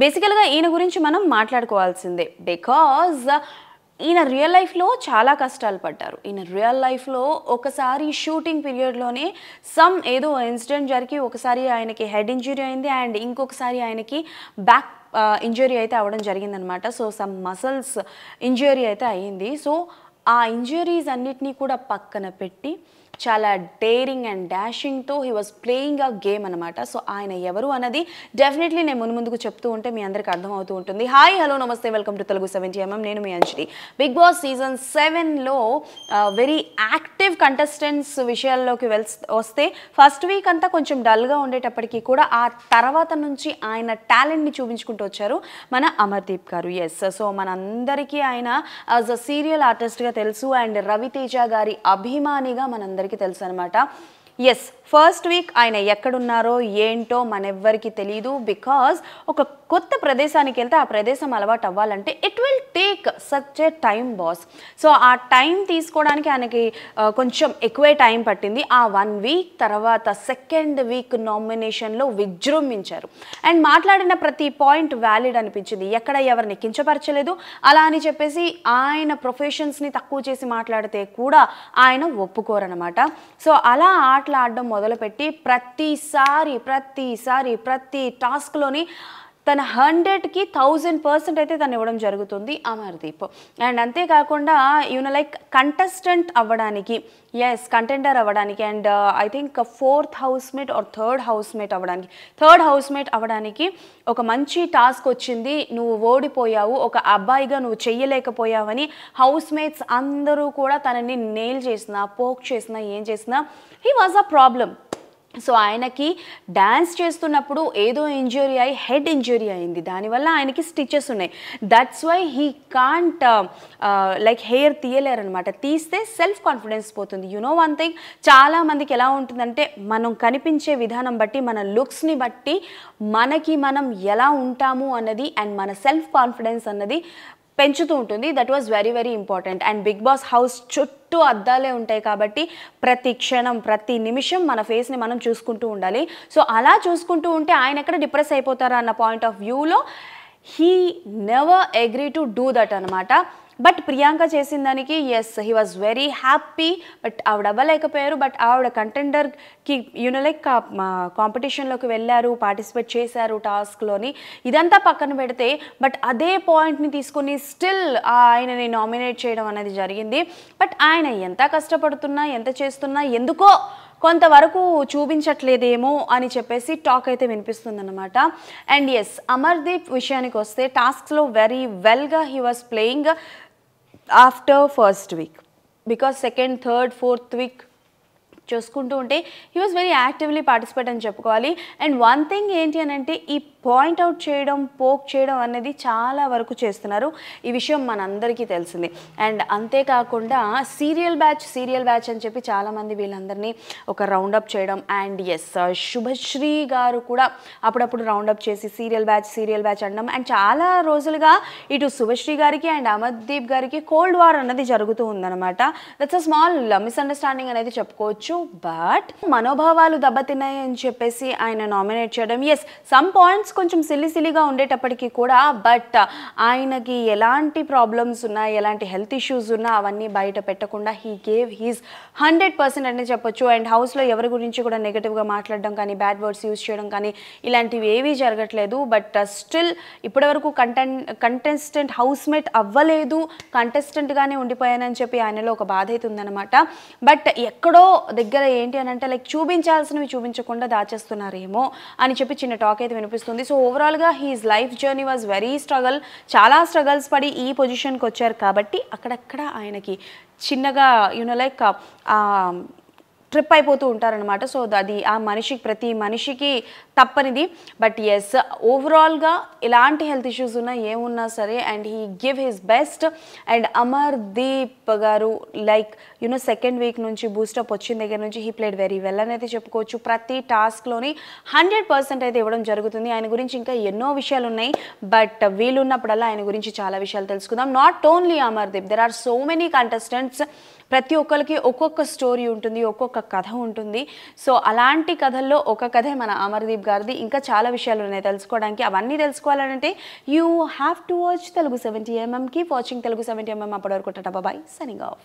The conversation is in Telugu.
బేసికల్గా ఈయన గురించి మనం మాట్లాడుకోవాల్సిందే బికాజ్ ఈయన రియల్ లైఫ్లో చాలా కష్టాలు పడ్డారు ఈయన రియల్ లైఫ్లో ఒకసారి షూటింగ్ పీరియడ్లోనే సమ్ ఏదో ఇన్సిడెంట్ జరిగి ఒకసారి ఆయనకి హెడ్ ఇంజురీ అయింది అండ్ ఇంకొకసారి ఆయనకి బ్యాక్ ఇంజురీ అయితే అవ్వడం జరిగిందనమాట సో సమ్ మసల్స్ ఇంజురీ అయితే అయ్యింది సో ఆ ఇంజురీస్ అన్నిటినీ కూడా పక్కన పెట్టి చాలా డేరింగ్ అండ్ డాషింగ్తో he was playing a game అనమాట సో ఆయన ఎవరు అన్నది డెఫినెట్లీ నేను ముందు ముందుకు చెప్తూ ఉంటే మీ అందరికీ అర్థమవుతూ ఉంటుంది హాయ్ హలో నమస్తే welcome to Telugu seventy MM నేను మీ అంజలి బిగ్ బాస్ సీజన్ సెవెన్లో వెరీ యాక్టివ్ కంటెస్టెంట్స్ విషయాల్లోకి వెల్ వస్తే ఫస్ట్ వీక్ అంతా కొంచెం డల్గా ఉండేటప్పటికీ కూడా ఆ తర్వాత నుంచి ఆయన టాలెంట్ని చూపించుకుంటూ వచ్చారు మన అమర్దీప్ గారు ఎస్ సో మనందరికీ ఆయన యాజ్ అ సీరియల్ ఆర్టిస్ట్గా తెలుసు అండ్ రవితేజ గారి అభిమానిగా మనందరికీ అందరికీ తెలుసు అనమాట ఎస్ ఫస్ట్ వీక్ ఆయన ఎక్కడున్నారో ఏంటో మనెవ్వరికి తెలీదు బికాజ్ ఒక కొత్త ప్రదేశానికి వెళ్తే ఆ ప్రదేశం అలవాటు అవ్వాలంటే it will take take such a time boss so ఆ టైం తీసుకోవడానికి ఆయనకి కొంచెం ఎక్కువే టైం పట్టింది ఆ వన్ వీక్ తర్వాత సెకండ్ వీక్ నామినేషన్లో విజృంభించారు అండ్ మాట్లాడిన ప్రతి పాయింట్ వ్యాలిడ్ అనిపించింది ఎక్కడ ఎవరిని కించపరచలేదు అలా అని చెప్పేసి ఆయన ప్రొఫెషన్స్ని తక్కువ చేసి మాట్లాడితే కూడా ఆయన ఒప్పుకోరనమాట సో అలా ఆటలు ఆడడం మొదలుపెట్టి ప్రతిసారి ప్రతిసారి ప్రతి టాస్క్లోని తన హండ్రెడ్కి థౌజండ్ పర్సెంట్ అయితే తను ఇవ్వడం జరుగుతుంది అమర్దీప్ అండ్ అంతేకాకుండా ఈయన లైక్ కంటెస్టెంట్ అవ్వడానికి ఎస్ కంటెండర్ అవ్వడానికి and I think fourth mate or third house mate అవ్వడానికి థర్డ్ హౌస్ మేట్ అవ్వడానికి ఒక మంచి టాస్క్ వచ్చింది నువ్వు ఓడిపోయావు ఒక అబ్బాయిగా నువ్వు చెయ్యలేకపోయావని హౌస్మేట్స్ అందరూ కూడా తనని నేల్ చేసిన పోక్ చేసిన ఏం చేసినా he was a problem so ఆయనకి డ్యాన్స్ చేస్తున్నప్పుడు ఏదో ఇంజురీ అయ్యి హెడ్ ఇంజురీ అయింది దానివల్ల ఆయనకి స్టిచెస్ ఉన్నాయి that's why he can't like hair తీయలేరనమాట తీస్తే సెల్ఫ్ కాన్ఫిడెన్స్ పోతుంది యునో వన్ థింగ్ చాలామందికి ఎలా ఉంటుందంటే మనం కనిపించే విధానం బట్టి మన లుక్స్ని బట్టి మనకి మనం ఎలా ఉంటాము అన్నది అండ్ మన సెల్ఫ్ కాన్ఫిడెన్స్ అన్నది పెంచుతూ ఉంటుంది that was very very important and Bigg Boss house చుట్టూ అద్దాలే ఉంటాయి కాబట్టి ప్రతి క్షణం ప్రతి నిమిషం మన ఫేస్ని మనం చూసుకుంటూ ఉండాలి సో అలా చూసుకుంటూ ఉంటే ఆయన ఎక్కడ డిప్రెస్ అయిపోతారా అన్న పాయింట్ ఆఫ్ వ్యూలో he never agree to do that అనమాట బట్ ప్రియాంక చేసిన దానికి yes he was very happy but ఆవిడ అవ్వలేకపోయారు బట్ ఆవిడ కంటెండర్కి యూనో కాంపిటీషన్లోకి వెళ్ళారు పార్టిసిపేట్ చేశారు టాస్క్లోని ఇదంతా పక్కన పెడితే బట్ అదే పాయింట్ని తీసుకొని స్టిల్ ఆయనని నామినేట్ చేయడం అనేది జరిగింది బట్ ఆయన ఎంత కష్టపడుతున్నా ఎంత చేస్తున్నా ఎందుకో కొంతవరకు చూపించట్లేదేమో అని చెప్పేసి టాక్ అయితే వినిపిస్తుంది అనమాట అండ్ ఎస్ అమర్దీప్ విషయానికి వస్తే టాస్క్లో వెరీ వెల్గా he was playing after first week because second third fourth week చూసుకుంటూ ఉంటే he was very actively participate అని చెప్పుకోవాలి అండ్ వన్ థింగ్ ఏంటి అని అంటే ఈ పాయింట్ అవుట్ చేయడం పోక్ చేయడం అనేది చాలా వరకు చేస్తున్నారు ఈ విషయం మనందరికీ తెలిసింది అండ్ అంతేకాకుండా సీరియల్ బ్యాచ్ సీరియల్ బ్యాచ్ అని చెప్పి చాలామంది వీళ్ళందరినీ ఒక రౌండప్ చేయడం అండ్ ఎస్ శుభశ్రీ గారు కూడా అప్పుడప్పుడు రౌండప్ చేసి సీరియల్ బ్యాచ్ సీరియల్ బ్యాచ్ అనడం అండ్ చాలా రోజులుగా ఇటు శుభశ్రీ గారికి అండ్ అమర్దీప్ గారికి కోల్డ్ వార్ అన్నది జరుగుతూ ఉందన్నమాట దట్స్ అ స్మాల్ మిస్అండర్స్టాండింగ్ అనేది చెప్పుకోవచ్చు బట్ మనోభావాలు దెబ్బతిన్నాయి అని చెప్పేసి ఆయన నామినేట్ చేయడం ఎస్ సమ్ పాయింట్స్ కొంచెం సిల్లి సిల్లిగా ఉండేటప్పటికీ కూడా బట్ ఆయనకి ఎలాంటి ప్రాబ్లమ్స్ ఉన్నా ఎలాంటి హెల్త్ ఇష్యూస్ ఉన్నా అవన్నీ బయట పెట్టకుండా he gave his hundred percent అనే చెప్పొచ్చు అండ్ హౌస్లో ఎవరి గురించి కూడా నెగిటివ్గా మాట్లాడడం కానీ బ్యాడ్ వర్డ్స్ యూజ్ చేయడం కానీ ఇలాంటివి ఏవీ జరగట్లేదు బట్ స్టిల్ ఇప్పటివరకు కంటెంట్ కంటెస్టెంట్ హౌస్ మేట్ అవ్వలేదు కంటెస్టెంట్గానే ఉండిపోయానని చెప్పి ఆయనలో ఒక బాధ అయితే ఉందన్నమాట బట్ ఎక్కడో దగ్గర ఏంటి అని అంటే లైక్ చూపించాల్సినవి చూపించకుండా దాచేస్తున్నారేమో అని చెప్పి చిన్న టాక్ అయితే వినిపిస్తుంది సో ఓవరాల్గా his life journey was very struggle చాలా స్ట్రగల్స్ పడి ఈ పొజిషన్కి వచ్చారు కాబట్టి అక్కడక్కడ ఆయనకి చిన్నగా యూనో లైక్ um, ట్రిప్ అయిపోతూ ఉంటారనమాట సో అది ఆ మనిషికి ప్రతి మనిషికి తప్పనిది బట్ ఎస్ ఓవరాల్గా ఇలాంటి హెల్త్ ఇష్యూస్ ఉన్నా ఏమున్నా సరే and he give his best and Amardeep గారు లైక్ యూనో సెకండ్ వీక్ నుంచి బూస్టప్ వచ్చిన దగ్గర నుంచి హీ ప్లేడ్ వెరీ వెల్ అని అయితే చెప్పుకోవచ్చు ప్రతి టాస్క్లోని హండ్రెడ్ పర్సెంట్ అయితే ఇవ్వడం జరుగుతుంది ఆయన గురించి ఇంకా ఎన్నో విషయాలు ఉన్నాయి బట్ వీలున్నప్పుడల్లా ఆయన గురించి చాలా విషయాలు తెలుసుకుందాం not only Amardeep there are so many contestants ప్రతి ఒక్కరికి ఒక్కొక్క స్టోరీ ఉంటుంది ఒక్కొక్క కథ ఉంటుంది సో అలాంటి కథల్లో ఒక కథే మన అమర్దీప్ గారిది ఇంకా చాలా విషయాలు ఉన్నాయి తెలుసుకోవడానికి అవన్నీ తెలుసుకోవాలంటే you have to watch Telugu seventy ఎంఎంకి వాచింగ్ తెలుగు సెవెంటీ ఎంఎం అప్పటి వరకు బాయ్ సనింగ్ ఆఫ్